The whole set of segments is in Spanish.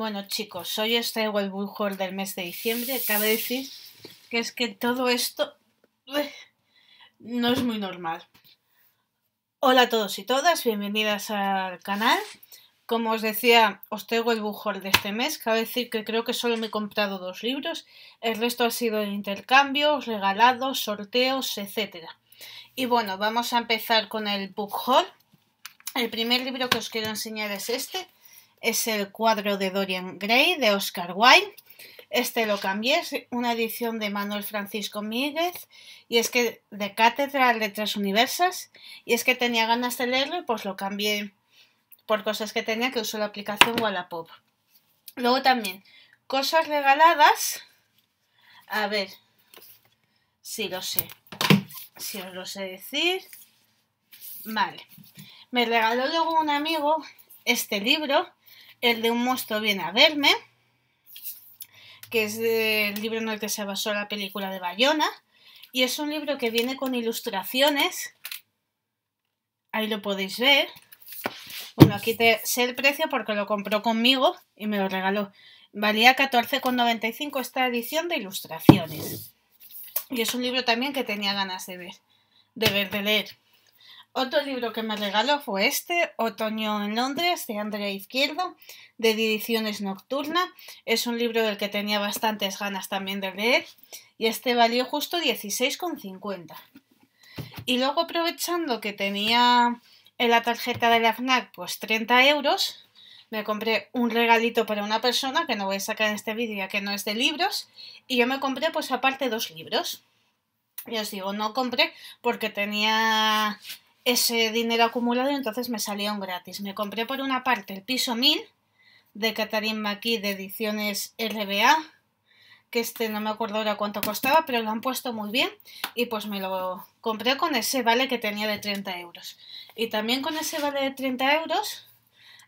Bueno, chicos, hoy os traigo el book del mes de diciembre. Cabe decir que es que todo esto no es muy normal. Hola a todos y todas, bienvenidas al canal. Como os decía, os traigo el haul de este mes. Cabe decir que creo que solo me he comprado dos libros. El resto ha sido intercambios, regalados, sorteos, etc. Y bueno, vamos a empezar con el book haul. El primer libro que os quiero enseñar es este, es el cuadro de Dorian Gray de Oscar Wilde. Este lo cambié, es una edición de Manuel Francisco Míguez y es que de Cátedra Letras Universas y es que tenía ganas de leerlo y pues lo cambié por cosas que tenía que usar la aplicación Wallapop. Luego también, cosas regaladas. A ver, si lo sé, si os lo sé decir. Vale, me regaló luego un amigo este libro el de un monstruo viene a verme, que es el libro en el que se basó la película de Bayona. Y es un libro que viene con ilustraciones. Ahí lo podéis ver. Bueno, aquí te sé el precio porque lo compró conmigo y me lo regaló. Valía 14,95 esta edición de ilustraciones. Y es un libro también que tenía ganas de ver, de ver, de leer. Otro libro que me regaló fue este, Otoño en Londres, de Andrea Izquierdo, de Ediciones Nocturna. Es un libro del que tenía bastantes ganas también de leer y este valió justo 16,50. Y luego aprovechando que tenía en la tarjeta de la FNAC pues 30 euros, me compré un regalito para una persona que no voy a sacar en este vídeo ya que no es de libros y yo me compré pues aparte dos libros. Y os digo, no compré porque tenía ese dinero acumulado y entonces me salió un gratis. Me compré por una parte el piso 1000 de Catherine Maki de ediciones RBA, que este no me acuerdo ahora cuánto costaba, pero lo han puesto muy bien y pues me lo compré con ese vale que tenía de 30 euros. Y también con ese vale de 30 euros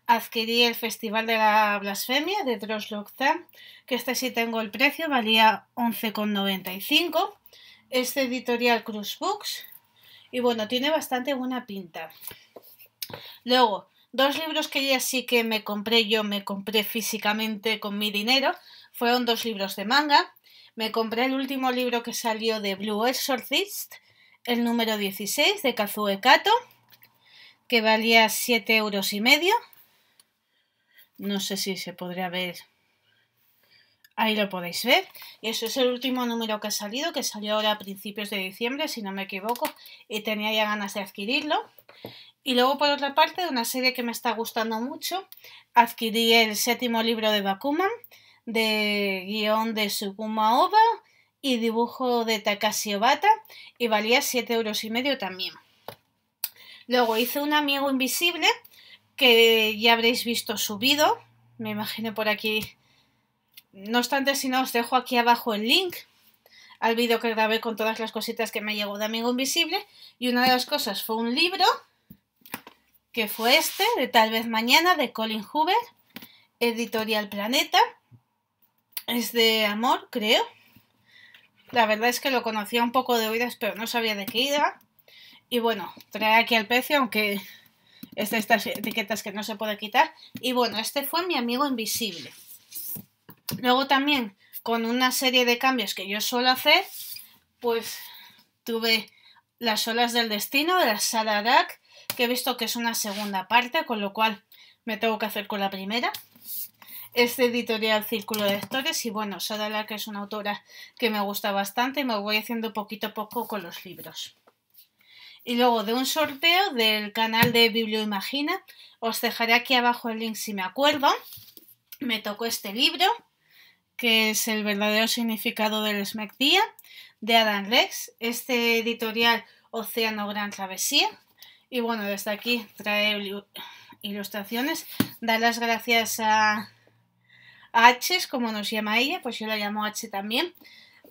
adquirí el Festival de la Blasfemia de Dross que este sí tengo el precio, valía 11,95. Este editorial Cruz Books y bueno, tiene bastante buena pinta. Luego, dos libros que ya sí que me compré yo, me compré físicamente con mi dinero, fueron dos libros de manga. Me compré el último libro que salió de Blue Exorcist, el número 16 de Kazue Kato, que valía siete euros y medio. No sé si se podría ver Ahí lo podéis ver. Y eso es el último número que ha salido, que salió ahora a principios de diciembre, si no me equivoco, y tenía ya ganas de adquirirlo. Y luego, por otra parte, una serie que me está gustando mucho, adquirí el séptimo libro de Bakuman, de guión de Suguma Oba y dibujo de Takashi Obata, y valía 7 euros y medio también. Luego hice un amigo invisible, que ya habréis visto subido, me imagino por aquí no obstante, si no, os dejo aquí abajo el link al vídeo que grabé con todas las cositas que me llegó de Amigo Invisible. Y una de las cosas fue un libro, que fue este, de Tal vez Mañana, de Colin Hoover, Editorial Planeta. Es de amor, creo. La verdad es que lo conocía un poco de oídas, pero no sabía de qué iba. Y bueno, trae aquí el precio, aunque es estas etiquetas que no se puede quitar. Y bueno, este fue mi amigo invisible. Luego también, con una serie de cambios que yo suelo hacer, pues tuve Las olas del destino de la Sara que he visto que es una segunda parte, con lo cual me tengo que hacer con la primera. este editorial Círculo de Lectores y bueno, Sara que es una autora que me gusta bastante y me voy haciendo poquito a poco con los libros. Y luego de un sorteo del canal de Biblioimagina, os dejaré aquí abajo el link si me acuerdo. Me tocó este libro que es el verdadero significado del Día de Adam Rex, este editorial Océano Gran Travesía. Y bueno, desde aquí trae ilustraciones. Dar las gracias a, a H, como nos llama ella, pues yo la llamo H también,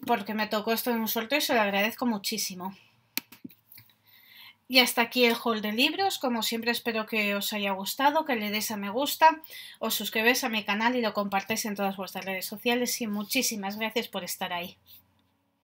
porque me tocó esto en un sorteo y se lo agradezco muchísimo. Y hasta aquí el haul de libros. Como siempre espero que os haya gustado, que le des a me gusta, os suscribáis a mi canal y lo compartáis en todas vuestras redes sociales. Y muchísimas gracias por estar ahí.